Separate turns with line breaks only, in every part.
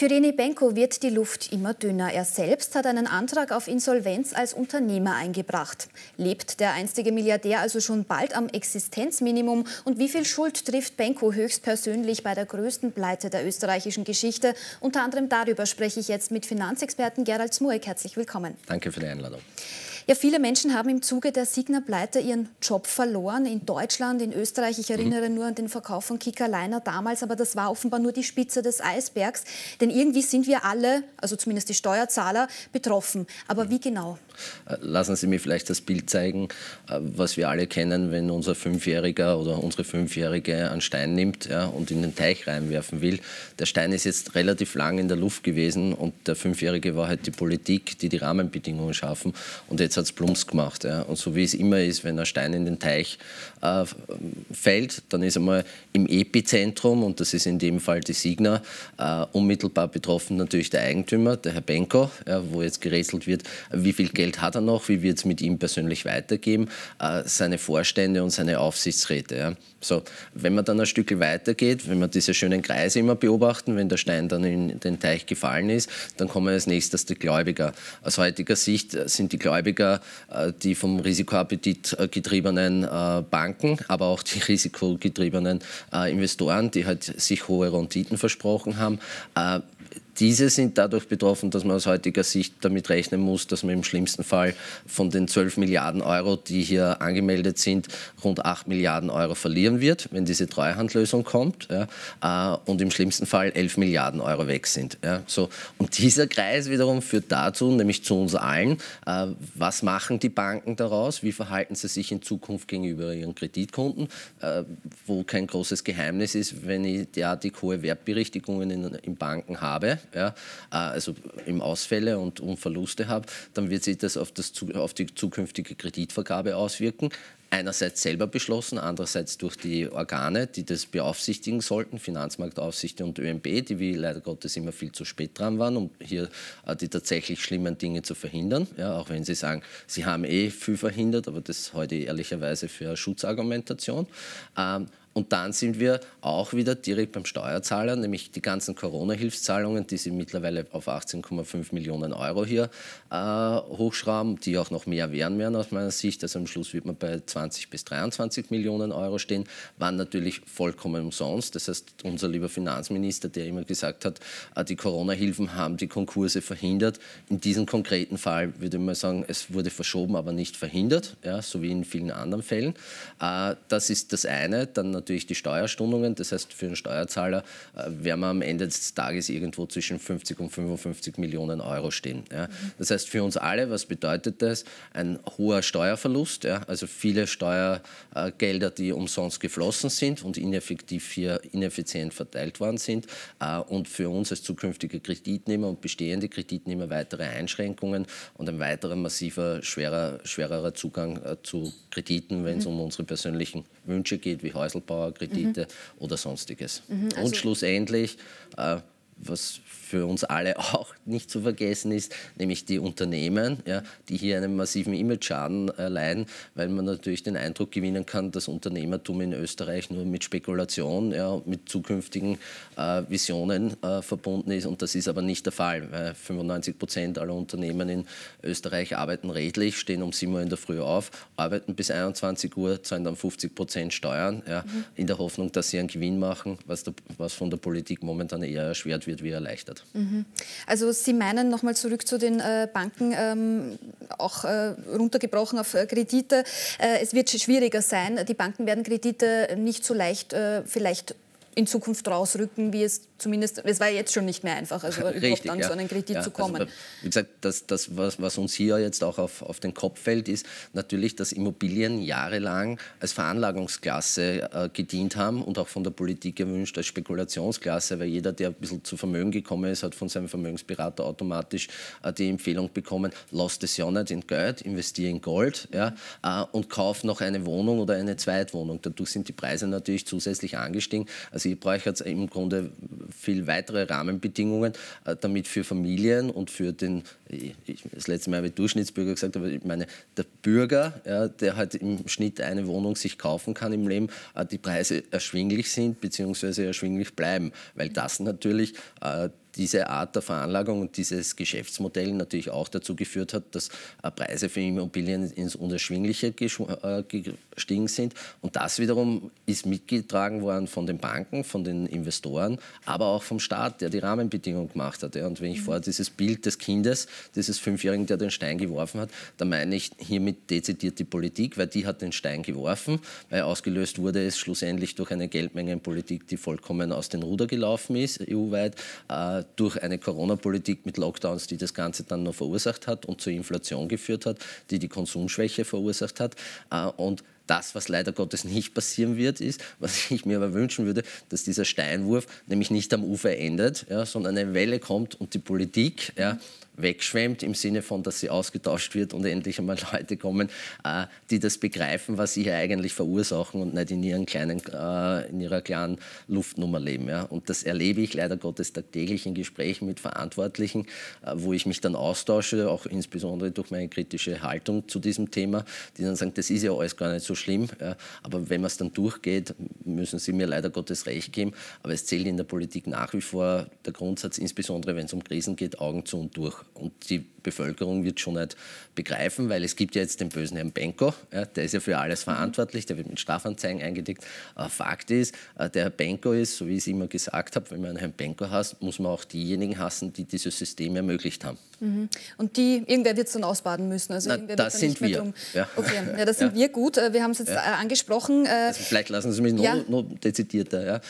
Für René Benko wird die Luft immer dünner. Er selbst hat einen Antrag auf Insolvenz als Unternehmer eingebracht. Lebt der einstige Milliardär also schon bald am Existenzminimum? Und wie viel Schuld trifft Benko höchstpersönlich bei der größten Pleite der österreichischen Geschichte? Unter anderem darüber spreche ich jetzt mit Finanzexperten Gerald Smuek. Herzlich willkommen.
Danke für die Einladung.
Ja, viele Menschen haben im Zuge der Signa-Pleite ihren Job verloren. In Deutschland, in Österreich. Ich erinnere mhm. nur an den Verkauf von Kika Leiner damals. Aber das war offenbar nur die Spitze des Eisbergs. Denn irgendwie sind wir alle, also zumindest die Steuerzahler, betroffen. Aber mhm. wie genau?
Äh, lassen Sie mir vielleicht das Bild zeigen, äh, was wir alle kennen, wenn unser Fünfjähriger oder unsere Fünfjährige einen Stein nimmt ja, und in den Teich reinwerfen will. Der Stein ist jetzt relativ lang in der Luft gewesen und der Fünfjährige war halt die Politik, die die Rahmenbedingungen schaffen und jetzt hat es plumps gemacht. Ja. Und so wie es immer ist, wenn ein Stein in den Teich äh, fällt, dann ist einmal im Epizentrum, und das ist in dem Fall die Signa, äh, unmittelbar betroffen natürlich der Eigentümer, der Herr Benko, ja, wo jetzt gerätselt wird, wie viel Geld Geld hat er noch, wie wird es mit ihm persönlich weitergeben, äh, seine Vorstände und seine Aufsichtsräte. Ja. So, wenn man dann ein Stück weitergeht, wenn man diese schönen Kreise immer beobachten, wenn der Stein dann in den Teich gefallen ist, dann kommen als nächstes die Gläubiger. Aus heutiger Sicht äh, sind die Gläubiger äh, die vom Risikoappetit äh, getriebenen äh, Banken, aber auch die risikogetriebenen äh, Investoren, die halt sich hohe Renditen versprochen haben diese sind dadurch betroffen, dass man aus heutiger Sicht damit rechnen muss, dass man im schlimmsten Fall von den 12 Milliarden Euro, die hier angemeldet sind, rund 8 Milliarden Euro verlieren wird, wenn diese Treuhandlösung kommt ja, äh, und im schlimmsten Fall 11 Milliarden Euro weg sind. Ja, so. Und dieser Kreis wiederum führt dazu, nämlich zu uns allen, äh, was machen die Banken daraus, wie verhalten sie sich in Zukunft gegenüber ihren Kreditkunden, äh, wo kein großes Geheimnis ist, wenn ich derartig hohe Wertberichtigungen in, in Banken habe, ja, äh, also im Ausfälle und, und Verluste habe, dann wird sich das auf, das auf die zukünftige Kreditvergabe auswirken einerseits selber beschlossen, andererseits durch die Organe, die das beaufsichtigen sollten, Finanzmarktaufsicht und ÖMB, die wie leider Gottes immer viel zu spät dran waren, um hier äh, die tatsächlich schlimmen Dinge zu verhindern. Ja, auch wenn sie sagen, sie haben eh viel verhindert, aber das heute ehrlicherweise für Schutzargumentation. Ähm, und dann sind wir auch wieder direkt beim Steuerzahler, nämlich die ganzen Corona-Hilfszahlungen, die sie mittlerweile auf 18,5 Millionen Euro hier äh, hochschrauben, die auch noch mehr wären werden aus meiner Sicht. Also am Schluss wird man bei 20 bis 23 Millionen Euro stehen, waren natürlich vollkommen umsonst. Das heißt, unser lieber Finanzminister, der immer gesagt hat, äh, die Corona-Hilfen haben die Konkurse verhindert. In diesem konkreten Fall würde man sagen, es wurde verschoben, aber nicht verhindert, ja, so wie in vielen anderen Fällen. Äh, das ist das eine. Dann natürlich die Steuerstundungen. Das heißt, für den Steuerzahler äh, werden wir am Ende des Tages irgendwo zwischen 50 und 55 Millionen Euro stehen. Ja. Das heißt, für uns alle, was bedeutet das? Ein hoher Steuerverlust, ja, also viele Steuergelder, die umsonst geflossen sind und ineffektiv hier ineffizient verteilt worden sind. Äh, und für uns als zukünftige Kreditnehmer und bestehende Kreditnehmer weitere Einschränkungen und ein weiterer massiver, schwerer, schwererer Zugang äh, zu Krediten, wenn es mhm. um unsere persönlichen Wünsche geht, wie Häuselbau. Ausbauerkredite mhm. oder sonstiges. Mhm, also und schlussendlich äh, was für uns alle auch nicht zu vergessen ist, nämlich die Unternehmen, ja, die hier einen massiven Imageschaden erleiden, äh, weil man natürlich den Eindruck gewinnen kann, dass Unternehmertum in Österreich nur mit Spekulation ja, und mit zukünftigen äh, Visionen äh, verbunden ist. Und das ist aber nicht der Fall, weil 95 Prozent aller Unternehmen in Österreich arbeiten redlich, stehen um 7 Uhr in der Früh auf, arbeiten bis 21 Uhr, zahlen dann 50 Prozent Steuern, ja, mhm. in der Hoffnung, dass sie einen Gewinn machen, was, der, was von der Politik momentan eher erschwert wird wird, wie erleichtert.
Mhm. Also Sie meinen, nochmal zurück zu den äh, Banken, ähm, auch äh, runtergebrochen auf äh, Kredite, äh, es wird schwieriger sein. Die Banken werden Kredite nicht so leicht äh, vielleicht in Zukunft rausrücken, wie es zumindest, es war jetzt schon nicht mehr einfach, also überhaupt Richtig, an ja. so einen Kredit ja, zu also kommen. Also,
wie gesagt, das, das was, was, uns hier jetzt auch auf, auf den Kopf fällt, ist natürlich, dass Immobilien jahrelang als Veranlagungsklasse äh, gedient haben und auch von der Politik gewünscht als Spekulationsklasse, weil jeder, der ein bisschen zu Vermögen gekommen ist, hat von seinem Vermögensberater automatisch äh, die Empfehlung bekommen, lass das ja nicht in Geld, investiere in Gold ja, äh, und kauf noch eine Wohnung oder eine Zweitwohnung. Dadurch sind die Preise natürlich zusätzlich angestiegen. Also ich brauche jetzt im Grunde viel weitere Rahmenbedingungen, äh, damit für Familien und für den, ich, das letzte Mal habe ich Durchschnittsbürger gesagt, aber ich meine, der Bürger, ja, der halt im Schnitt eine Wohnung sich kaufen kann im Leben, äh, die Preise erschwinglich sind bzw. erschwinglich bleiben, weil das natürlich äh, diese Art der Veranlagung und dieses Geschäftsmodell natürlich auch dazu geführt hat, dass äh, Preise für Immobilien ins Unerschwingliche äh, gestiegen sind. Und das wiederum ist mitgetragen worden von den Banken, von den Investoren, aber auch vom Staat, der die Rahmenbedingungen gemacht hat. Und wenn ich mhm. vorher dieses Bild des Kindes, dieses Fünfjährigen, der den Stein geworfen hat, dann meine ich hiermit dezidiert die Politik, weil die hat den Stein geworfen, weil ausgelöst wurde es schlussendlich durch eine Geldmengenpolitik, die vollkommen aus den Ruder gelaufen ist, EU-weit. Äh, durch eine Corona-Politik mit Lockdowns, die das Ganze dann noch verursacht hat und zur Inflation geführt hat, die die Konsumschwäche verursacht hat. Äh, und das, was leider Gottes nicht passieren wird, ist, was ich mir aber wünschen würde, dass dieser Steinwurf nämlich nicht am Ufer endet, ja, sondern eine Welle kommt und die Politik ja, wegschwemmt, im Sinne von, dass sie ausgetauscht wird und endlich einmal Leute kommen, äh, die das begreifen, was sie hier eigentlich verursachen und nicht in, ihren kleinen, äh, in ihrer kleinen Luftnummer leben. Ja. Und das erlebe ich leider Gottes tagtäglich in Gesprächen mit Verantwortlichen, äh, wo ich mich dann austausche, auch insbesondere durch meine kritische Haltung zu diesem Thema, die dann sagen, das ist ja alles gar nicht so schlimm, ja. aber wenn man es dann durchgeht, müssen sie mir leider Gottes recht geben, aber es zählt in der Politik nach wie vor der Grundsatz, insbesondere wenn es um Krisen geht, Augen zu und durch und die Bevölkerung wird schon nicht begreifen, weil es gibt ja jetzt den bösen Herrn Benko, ja, der ist ja für alles verantwortlich, der wird mit Strafanzeigen eingedeckt. Aber Fakt ist, äh, der Herr Benko ist, so wie ich es immer gesagt habe, wenn man einen Herrn Benko hasst, muss man auch diejenigen hassen, die dieses System ermöglicht haben.
Mhm. Und die, irgendwer wird es dann ausbaden müssen. Also Na, irgendwer das wird sind nicht wir. Mehr
ja. Okay, ja, das sind ja.
wir gut. Äh, wir haben es jetzt äh, angesprochen. Also
vielleicht lassen Sie mich noch, noch dezidierter.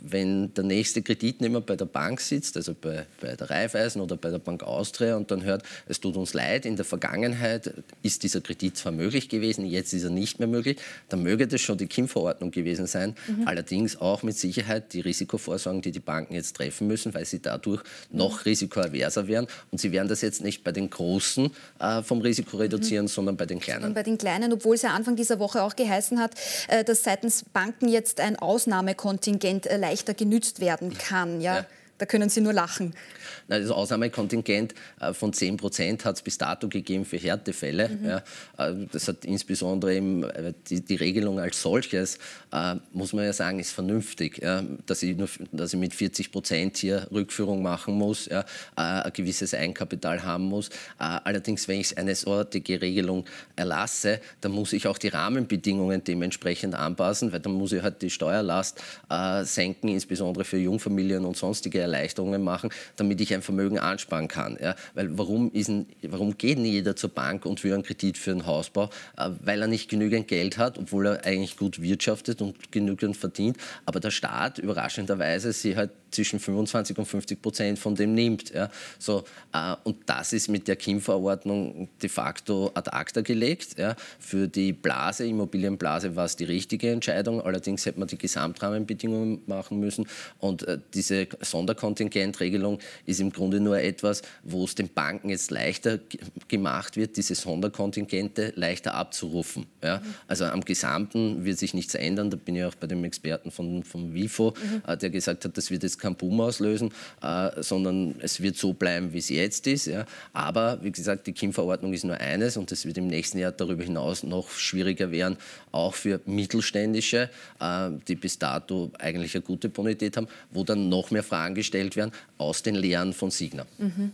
Wenn der nächste Kreditnehmer bei der Bank sitzt, also bei, bei der Raiffeisen oder bei der Bank Austria und dann hört, es tut uns leid, in der Vergangenheit ist dieser Kredit zwar möglich gewesen, jetzt ist er nicht mehr möglich, dann möge das schon die KIM-Verordnung gewesen sein, mhm. allerdings auch mit Sicherheit die Risikovorsorgen, die die Banken jetzt treffen müssen, weil sie dadurch noch mhm. risikoaverser wären und sie werden das jetzt nicht bei den Großen äh, vom Risiko mhm. reduzieren, mhm. sondern bei den Kleinen. Und
bei den Kleinen, obwohl es ja Anfang dieser Woche auch geheißen hat, äh, dass seitens Banken jetzt ein Ausnahmekontingent äh, leichter genützt werden kann. ja. ja. Da können Sie nur lachen.
Na, das Ausnahmekontingent äh, von 10 Prozent hat es bis dato gegeben für Härtefälle. Mhm. Ja, äh, das hat insbesondere eben äh, die, die Regelung als solches, äh, muss man ja sagen, ist vernünftig, ja, dass, ich nur, dass ich mit 40 Prozent hier Rückführung machen muss, ja, ein gewisses Einkapital haben muss. Allerdings, wenn ich eine sortige Regelung erlasse, dann muss ich auch die Rahmenbedingungen dementsprechend anpassen, weil dann muss ich halt die Steuerlast äh, senken, insbesondere für Jungfamilien und sonstige Erleichterungen machen, damit ich ein Vermögen ansparen kann. Ja? Weil warum, ist ein, warum geht nicht jeder zur Bank und will einen Kredit für einen Hausbau? Äh, weil er nicht genügend Geld hat, obwohl er eigentlich gut wirtschaftet und genügend verdient. Aber der Staat, überraschenderweise, sie halt zwischen 25 und 50 Prozent von dem nimmt. Ja. So, äh, und das ist mit der KIM-Verordnung de facto ad acta gelegt. Ja. Für die Blase, Immobilienblase, war es die richtige Entscheidung. Allerdings hätte man die Gesamtrahmenbedingungen machen müssen. Und äh, diese Sonderkontingentregelung ist im Grunde nur etwas, wo es den Banken jetzt leichter gemacht wird, diese Sonderkontingente leichter abzurufen. Ja. Also am Gesamten wird sich nichts ändern. Da bin ich auch bei dem Experten von, vom WIFO, mhm. äh, der gesagt hat, das wird jetzt jetzt keinen Boom auslösen, äh, sondern es wird so bleiben, wie es jetzt ist. Ja. Aber wie gesagt, die KIM-Verordnung ist nur eines und es wird im nächsten Jahr darüber hinaus noch schwieriger werden, auch für Mittelständische, äh, die bis dato eigentlich eine gute Bonität haben, wo dann noch mehr Fragen gestellt werden aus den Lehren von Signa.
Mhm.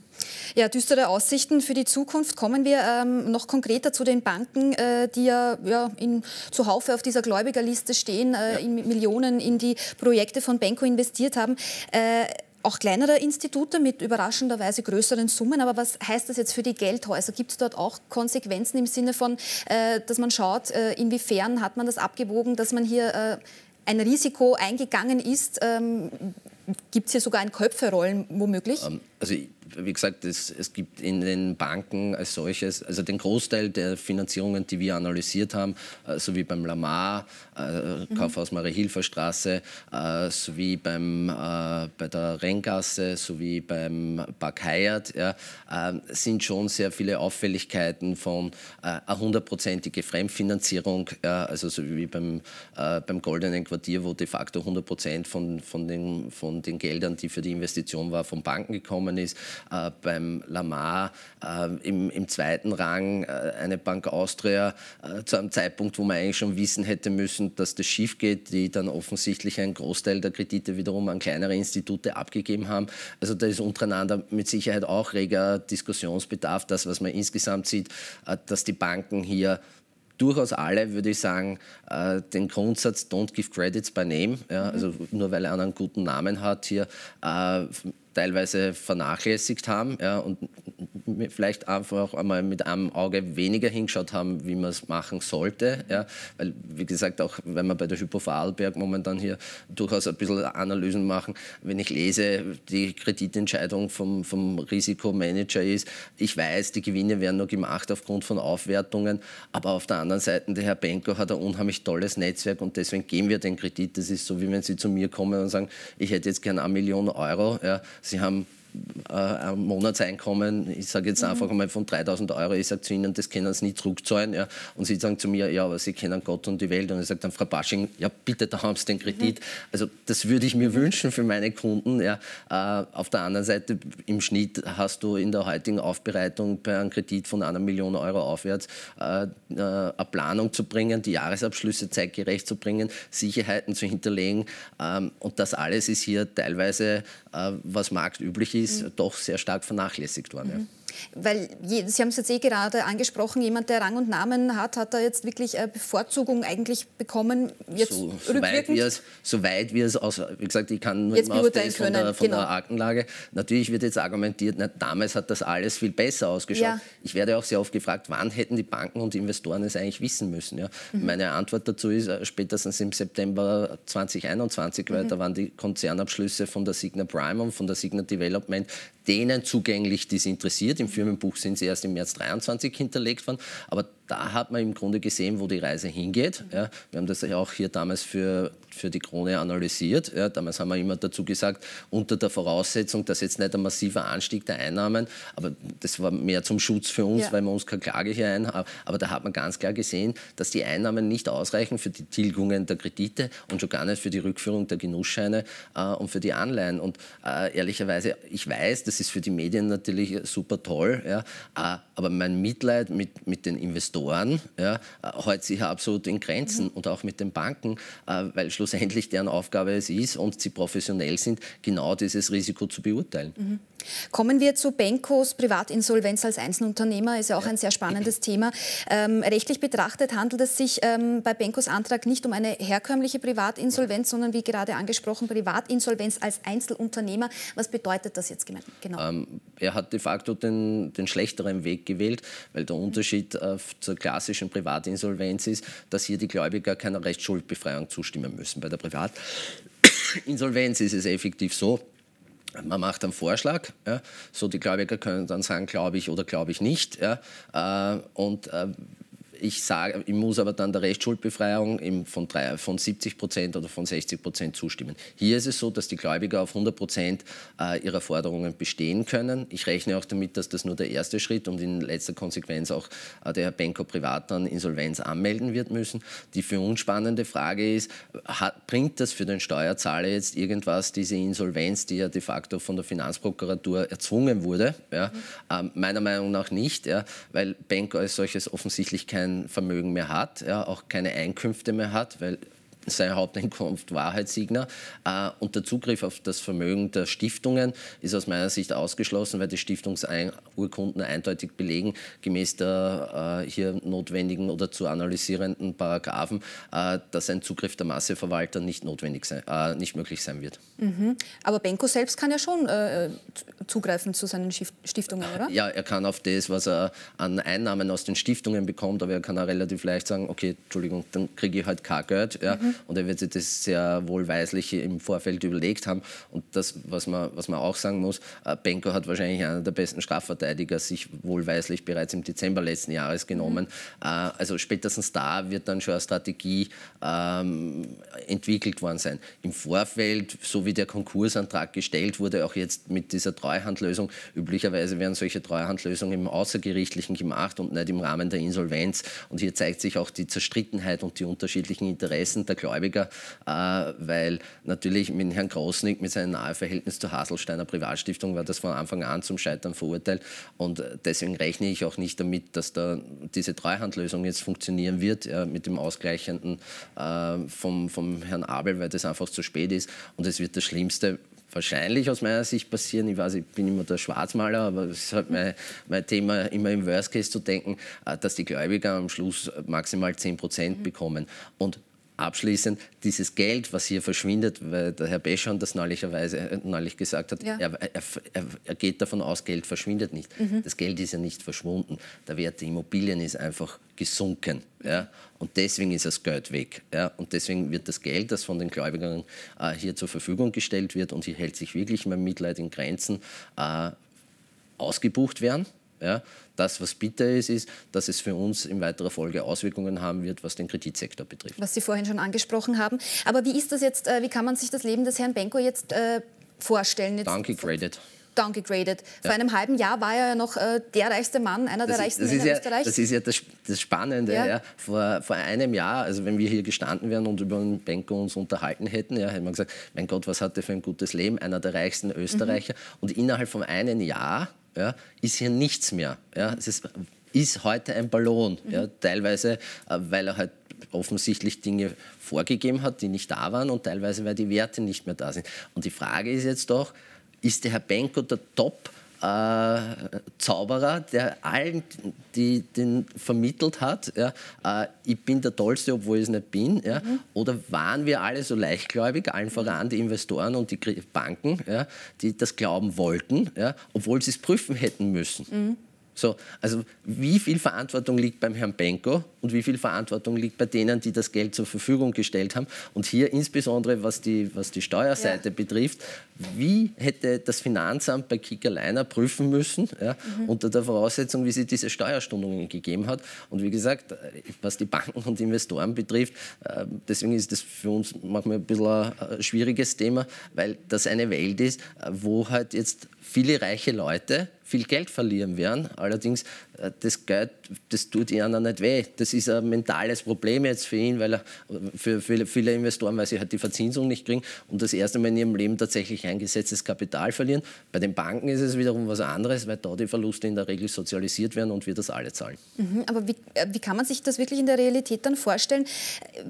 Ja, düstere Aussichten für die Zukunft. Kommen wir ähm, noch konkreter zu den Banken, äh, die ja, ja in, zuhauf auf dieser Gläubigerliste stehen, äh, ja. in Millionen in die Projekte von Benko investiert haben. Äh, auch kleinere Institute mit überraschenderweise größeren Summen. Aber was heißt das jetzt für die Geldhäuser? Gibt es dort auch Konsequenzen im Sinne von, äh, dass man schaut, äh, inwiefern hat man das abgewogen, dass man hier äh, ein Risiko eingegangen ist? Ähm, gibt es hier sogar ein Köpferollen womöglich? Ähm,
also wie gesagt, es, es gibt in den Banken als solches, also den Großteil der Finanzierungen, die wir analysiert haben, äh, so wie beim Lamar, äh, äh, Kaufhaus Marie-Hilfer Straße, äh, sowie beim, äh, bei der Renngasse, sowie beim Park Hyatt, ja, ähm, sind schon sehr viele Auffälligkeiten von äh, hundertprozentige Fremdfinanzierung, also so wie beim, äh, beim Goldenen Quartier, wo de facto 100 Prozent von, von, den, von den Geldern, die für die Investition war, von Banken gekommen ist. Äh, beim Lamar im, im zweiten Rang eine Bank Austria zu einem Zeitpunkt, wo man eigentlich schon wissen hätte müssen, und dass das schief geht, die dann offensichtlich einen Großteil der Kredite wiederum an kleinere Institute abgegeben haben. Also da ist untereinander mit Sicherheit auch reger Diskussionsbedarf. Das, was man insgesamt sieht, äh, dass die Banken hier durchaus alle, würde ich sagen, äh, den Grundsatz Don't give credits by name, ja, mhm. also nur weil er einen guten Namen hat, hier äh, teilweise vernachlässigt haben ja, und vielleicht einfach einmal mit einem Auge weniger hingeschaut haben, wie man es machen sollte. Ja? Weil, wie gesagt, auch wenn wir bei der Hypo Vorarlberg momentan hier durchaus ein bisschen Analysen machen, wenn ich lese, die Kreditentscheidung vom, vom Risikomanager ist, ich weiß, die Gewinne werden nur gemacht aufgrund von Aufwertungen, aber auf der anderen Seite, der Herr Benko hat ein unheimlich tolles Netzwerk und deswegen geben wir den Kredit. Das ist so, wie wenn Sie zu mir kommen und sagen, ich hätte jetzt gern eine Million Euro. Ja, Sie haben äh, Monatseinkommen, ich sage jetzt mhm. einfach einmal von 3000 Euro, ich sage zu Ihnen, das können Sie nicht zurückzahlen. Ja. Und Sie sagen zu mir, ja, aber Sie kennen Gott und die Welt. Und ich sage dann, Frau Basching, ja, bitte, da haben Sie den Kredit. Mhm. Also das würde ich mir wünschen für meine Kunden. Ja. Äh, auf der anderen Seite, im Schnitt hast du in der heutigen Aufbereitung bei einem Kredit von einer Million Euro aufwärts äh, äh eine Planung zu bringen, die Jahresabschlüsse zeitgerecht zu bringen, Sicherheiten zu hinterlegen. Ähm, und das alles ist hier teilweise äh, was marktüblich ist, mhm. doch sehr stark vernachlässigt worden. Mhm.
Ja. Weil, Sie haben es jetzt eh gerade angesprochen, jemand, der Rang und Namen hat, hat da jetzt wirklich eine äh, Bevorzugung eigentlich bekommen, jetzt so,
soweit wir es, aus, wie gesagt, ich kann nur jetzt immer auf das von, der, von genau. der Aktenlage. Natürlich wird jetzt argumentiert, na, damals hat das alles viel besser ausgeschaut. Ja. Ich werde auch sehr oft gefragt, wann hätten die Banken und Investoren es eigentlich wissen müssen? Ja? Mhm. Meine Antwort dazu ist äh, spätestens im September 2021, weil mhm. da waren die Konzernabschlüsse von der Signa Prime und von der Signa Development denen zugänglich, die es interessiert im Firmenbuch sind sie erst im März 23 hinterlegt worden, aber da hat man im Grunde gesehen, wo die Reise hingeht. Ja, wir haben das ja auch hier damals für, für die Krone analysiert. Ja, damals haben wir immer dazu gesagt, unter der Voraussetzung, dass jetzt nicht ein massiver Anstieg der Einnahmen, aber das war mehr zum Schutz für uns, ja. weil wir uns keine Klage hier einhaben. Aber da hat man ganz klar gesehen, dass die Einnahmen nicht ausreichen für die Tilgungen der Kredite und schon gar nicht für die Rückführung der Genussscheine äh, und für die Anleihen. Und äh, ehrlicherweise, ich weiß, das ist für die Medien natürlich super toll. Äh, aber mein Mitleid mit, mit den Investoren ja, hält sich absolut in Grenzen mhm. und auch mit den Banken, äh, weil schlussendlich deren Aufgabe es ist und sie professionell sind, genau dieses Risiko zu beurteilen.
Mhm. Kommen wir zu Benkos Privatinsolvenz als Einzelunternehmer, ist ja auch ein sehr spannendes Thema. Ähm, rechtlich betrachtet handelt es sich ähm, bei Benkos Antrag nicht um eine herkömmliche Privatinsolvenz, sondern wie gerade angesprochen, Privatinsolvenz als Einzelunternehmer. Was bedeutet das jetzt genau?
Ähm, er hat de facto den, den schlechteren Weg gewählt, weil der Unterschied äh, zur klassischen Privatinsolvenz ist, dass hier die Gläubiger keiner Rechtsschuldbefreiung zustimmen müssen. Bei der Privatinsolvenz ist es effektiv so, man macht einen Vorschlag, ja, so die Gläubiger können dann sagen, glaube ich oder glaube ich nicht. Ja, äh, und äh, ich sage, ich muss aber dann der Rechtsschuldbefreiung von, drei, von 70 Prozent oder von 60 Prozent zustimmen. Hier ist es so, dass die Gläubiger auf 100 Prozent äh, ihrer Forderungen bestehen können. Ich rechne auch damit, dass das nur der erste Schritt und in letzter Konsequenz auch äh, der Herr Benko privat dann Insolvenz anmelden wird müssen. Die für uns spannende Frage ist, hat, bringt das für den Steuerzahler jetzt irgendwas, diese Insolvenz, die ja de facto von der Finanzprokuratur erzwungen wurde? Ja? Mhm. Ähm, meiner Meinung nach nicht, ja? weil Benko als solches offensichtlich kein Vermögen mehr hat, ja, auch keine Einkünfte mehr hat, weil sein Haupteinkunft Wahrheitssegner. Äh, und der Zugriff auf das Vermögen der Stiftungen ist aus meiner Sicht ausgeschlossen, weil die Stiftungsurkunden eindeutig belegen, gemäß der äh, hier notwendigen oder zu analysierenden Paragraphen, äh, dass ein Zugriff der Masseverwalter nicht notwendig sein, nicht möglich sein wird.
Mhm. Aber Benko selbst kann ja schon zugreifen zu seinen Stiftungen, oder?
Ja, er kann auf das, was er an Einnahmen aus den Stiftungen bekommt, aber er kann auch relativ leicht sagen, okay, Entschuldigung, dann kriege ich halt kein Geld. Ja. Mhm. Und er wird sich das sehr wohlweislich im Vorfeld überlegt haben. Und das, was man, was man auch sagen muss, äh, Benko hat wahrscheinlich einer der besten Strafverteidiger sich wohlweislich bereits im Dezember letzten Jahres genommen. Mhm. Äh, also spätestens da wird dann schon eine Strategie ähm, entwickelt worden sein. Im Vorfeld, so wie der Konkursantrag gestellt wurde, auch jetzt mit dieser Treuhandlösung, üblicherweise werden solche Treuhandlösungen im Außergerichtlichen gemacht und nicht im Rahmen der Insolvenz. Und hier zeigt sich auch die Zerstrittenheit und die unterschiedlichen Interessen der Gläubiger, äh, weil natürlich mit Herrn Großnick, mit seinem nahen Verhältnis zur Haselsteiner Privatstiftung war das von Anfang an zum Scheitern verurteilt und deswegen rechne ich auch nicht damit, dass da diese Treuhandlösung jetzt funktionieren wird mit dem Ausgleichenden äh, vom, vom Herrn Abel, weil das einfach zu spät ist und es wird das Schlimmste wahrscheinlich aus meiner Sicht passieren. Ich weiß, ich bin immer der Schwarzmaler, aber es ist halt mein, mein Thema, immer im Worst Case zu denken, äh, dass die Gläubiger am Schluss maximal 10 Prozent mhm. bekommen. Und abschließend, dieses Geld, was hier verschwindet, weil der Herr Beschon das neulicherweise, äh, neulich gesagt hat, ja. er, er, er, geht davon aus, Geld verschwindet nicht. Mhm. Das Geld ist ja nicht verschwunden. Der Wert der Immobilien ist einfach gesunken. Ja? Und deswegen ist das Geld weg. Ja? Und deswegen wird das Geld, das von den Gläubigern äh, hier zur Verfügung gestellt wird, und hier hält sich wirklich mein Mitleid in Grenzen, äh, ausgebucht werden. Ja? Das, was bitter ist, ist, dass es für uns in weiterer Folge Auswirkungen haben wird, was den Kreditsektor betrifft.
Was Sie vorhin schon angesprochen haben. Aber wie ist das jetzt, äh, wie kann man sich das Leben des Herrn Benko jetzt äh, vorstellen? Jetzt
Downgraded
downgegradet. Vor ja. einem halben Jahr war er ja noch äh, der reichste Mann, einer das der reichsten Männer ja, Österreichs. Das ist
ja das, das Spannende. Ja. Vor, vor einem Jahr, also wenn wir hier gestanden wären und über einen Banker uns unterhalten hätten, ja, hätte man gesagt, mein Gott, was hat der für ein gutes Leben, einer der reichsten Österreicher. Mhm. Und innerhalb von einem Jahr ja, ist hier nichts mehr. Ja. Es ist, ist heute ein Ballon, mhm. ja, teilweise, äh, weil er halt offensichtlich Dinge vorgegeben hat, die nicht da waren und teilweise, weil die Werte nicht mehr da sind. Und die Frage ist jetzt doch, ist der Herr Benko der Top äh, Zauberer, der allen, die den vermittelt hat, ja, äh, ich bin der Tollste, obwohl ich es nicht bin? Ja? Mhm. Oder waren wir alle so leichtgläubig, allen mhm. voran die Investoren und die Banken, ja, die das glauben wollten, ja, obwohl sie es prüfen hätten müssen? Mhm. So, also wie viel Verantwortung liegt beim Herrn Benko und wie viel Verantwortung liegt bei denen, die das Geld zur Verfügung gestellt haben? Und hier insbesondere, was die, was die Steuerseite ja. betrifft, wie hätte das Finanzamt bei Kickerleiner prüfen müssen, ja, mhm. unter der Voraussetzung, wie sie diese Steuerstundungen gegeben hat? Und wie gesagt, was die Banken und Investoren betrifft, ähm, deswegen ist das für uns manchmal ein bisschen ein schwieriges Thema, weil das eine Welt ist, äh, wo halt jetzt viele reiche Leute viel Geld verlieren werden. Allerdings äh, das Geld, das tut ihnen nicht weh. Das ist ein mentales Problem jetzt für ihn, weil er, für viele, Investoren, weil sie halt die Verzinsung nicht kriegen und das erste Mal in ihrem Leben tatsächlich eingesetztes Kapital verlieren. Bei den Banken ist es wiederum was anderes, weil da die Verluste in der Regel sozialisiert werden und wir das alle zahlen.
Mhm, aber wie, äh, wie, kann man sich das wirklich in der Realität dann vorstellen?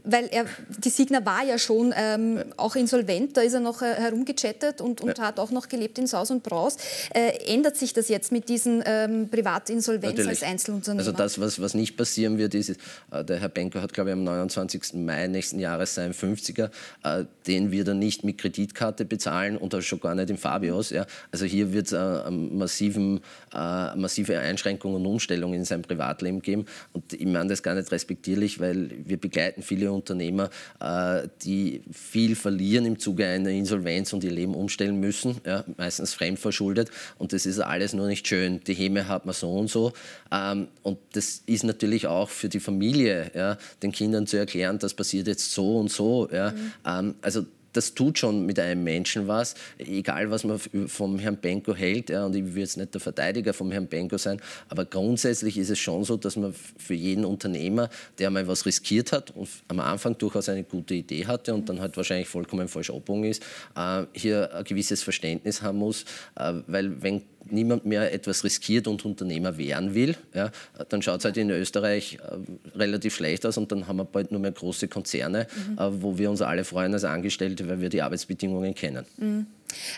Weil er, die Signer war ja schon ähm, auch insolvent, da ist er noch äh, herumgechattet und, und ja. hat auch noch gelebt in Saus und Braus. Äh, ändert sich das jetzt mit diesen ähm, Privatinsolventen? natürlich. als Einzelunternehmer. Also das,
was, was nicht passieren wird, ist, äh, der Herr Benko hat, glaube ich, am 29. Mai nächsten Jahres seinen 50er, äh, den wird er nicht mit Kreditkarte bezahlen und schon gar nicht im Fabios. Ja. Also hier wird es äh, massiven, äh, massive Einschränkungen und Umstellungen in seinem Privatleben geben. Und ich meine das gar nicht respektierlich, weil wir begleiten viele Unternehmer, äh, die viel verlieren im Zuge einer Insolvenz und ihr Leben umstellen müssen, ja, meistens fremdverschuldet. Und das ist alles nur nicht schön. Die Häme hat man so und so, ähm, und das ist natürlich auch für die Familie, ja, den Kindern zu erklären, das passiert jetzt so und so. Ja. Mhm. Ähm, also das tut schon mit einem Menschen was, egal was man vom Herrn Benko hält. Ja, und ich will jetzt nicht der Verteidiger vom Herrn Benko sein, aber grundsätzlich ist es schon so, dass man für jeden Unternehmer, der mal was riskiert hat und am Anfang durchaus eine gute Idee hatte und dann halt wahrscheinlich vollkommen falsch abgebogen ist, äh, hier ein gewisses Verständnis haben muss, äh, weil wenn niemand mehr etwas riskiert und Unternehmer werden will, ja, dann schaut es halt in Österreich äh, relativ schlecht aus und dann haben wir bald nur mehr große Konzerne, mhm. äh, wo wir uns alle freuen als Angestellte, weil wir die Arbeitsbedingungen kennen.
Mhm.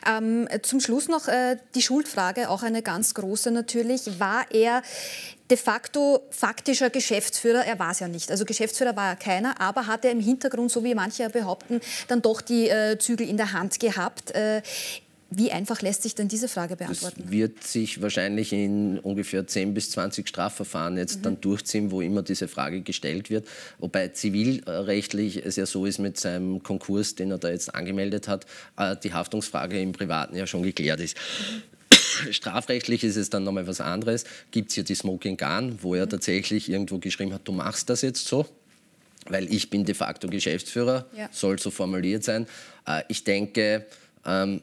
Ähm, zum Schluss noch äh, die Schuldfrage, auch eine ganz große natürlich. War er de facto faktischer Geschäftsführer? Er war es ja nicht. Also Geschäftsführer war er keiner, aber hat er im Hintergrund, so wie manche behaupten, dann doch die äh, Zügel in der Hand gehabt. Äh, wie einfach lässt sich denn diese Frage beantworten? Das
wird sich wahrscheinlich in ungefähr 10 bis 20 Strafverfahren jetzt mhm. dann durchziehen, wo immer diese Frage gestellt wird. Wobei zivilrechtlich es ja so ist mit seinem Konkurs, den er da jetzt angemeldet hat, äh, die Haftungsfrage im Privaten ja schon geklärt ist. Mhm. Strafrechtlich ist es dann nochmal was anderes. Gibt es hier die Smoking Gun, wo er mhm. tatsächlich irgendwo geschrieben hat, du machst das jetzt so, weil ich bin de facto Geschäftsführer, ja. soll so formuliert sein. Äh, ich denke, ähm,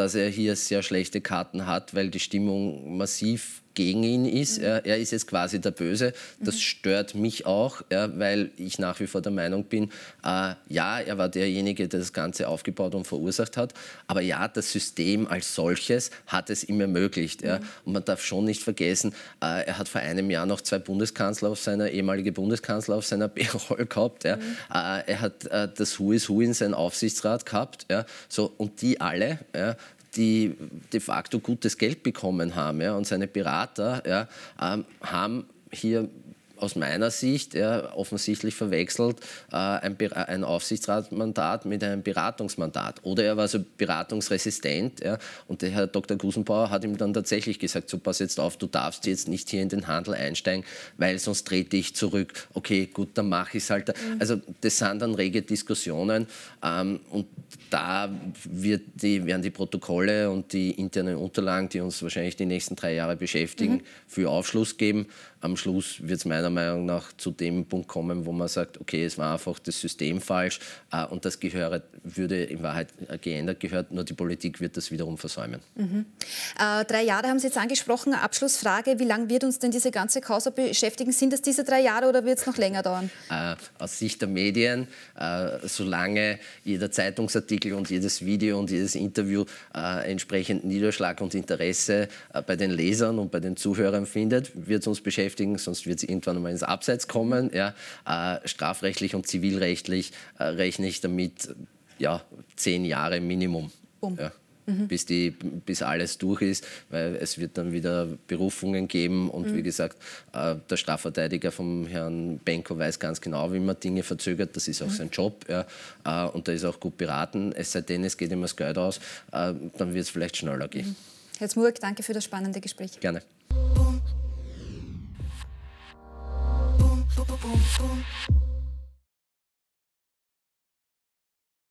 dass er hier sehr schlechte Karten hat, weil die Stimmung massiv gegen ihn ist. Mhm. Er, er, ist jetzt quasi der Böse. Das mhm. stört mich auch, ja, weil ich nach wie vor der Meinung bin, äh, ja, er war derjenige, der das Ganze aufgebaut und verursacht hat. Aber ja, das System als solches hat es ihm ermöglicht. Mhm. Ja. Und man darf schon nicht vergessen, äh, er hat vor einem Jahr noch zwei Bundeskanzler auf seiner, ehemalige Bundeskanzler auf seiner B-Roll gehabt. Ja. Mhm. Äh, er hat äh, das Who is Who in seinem Aufsichtsrat gehabt. So, und die alle die de facto gutes Geld bekommen haben. Ja, und seine Berater ja, ähm, haben hier aus meiner Sicht ja, offensichtlich verwechselt äh, ein, ein, Aufsichtsratmandat mit einem Beratungsmandat. Oder er war so beratungsresistent ja, und der Herr Dr. Gusenbauer hat ihm dann tatsächlich gesagt, so pass jetzt auf, du darfst jetzt nicht hier in den Handel einsteigen, weil sonst trete ich zurück. Okay, gut, dann mache ich es halt. Mhm. Also das sind dann rege Diskussionen ähm, und da die, werden die Protokolle und die internen Unterlagen, die uns wahrscheinlich die nächsten drei Jahre beschäftigen, mhm. viel Aufschluss geben. Am Schluss wird es meiner meiner Meinung nach zu dem Punkt kommen, wo man sagt, okay, es war einfach das System falsch äh, und das gehöre, würde in Wahrheit geändert gehört, nur die Politik wird das wiederum versäumen.
Mhm. Äh, drei Jahre haben Sie jetzt angesprochen. Abschlussfrage, wie lange wird uns denn diese ganze Causa beschäftigen? Sind das diese drei Jahre oder wird es noch länger dauern?
Äh, aus Sicht der Medien, äh, solange jeder Zeitungsartikel und jedes Video und jedes Interview äh, entsprechend Niederschlag und Interesse äh, bei den Lesern und bei den Zuhörern findet, wird es uns beschäftigen, sonst wird es irgendwann wenn wir ins Abseits kommen, ja, äh, strafrechtlich und zivilrechtlich äh, rechne ich damit ja, zehn Jahre Minimum. Ja. Mhm. bis, die, bis alles durch ist, weil es wird dann wieder Berufungen geben und mhm. wie gesagt, äh, der Strafverteidiger vom Herrn Benko weiß ganz genau, wie man Dinge verzögert, das ist auch mhm. sein Job ja. äh, und da ist auch gut beraten, es sei denn, es geht immer das Geld aus, äh, dann wird es vielleicht schneller gehen. Mhm.
Herr Zmurk, danke für das spannende Gespräch. Gerne. boom, boom, boom.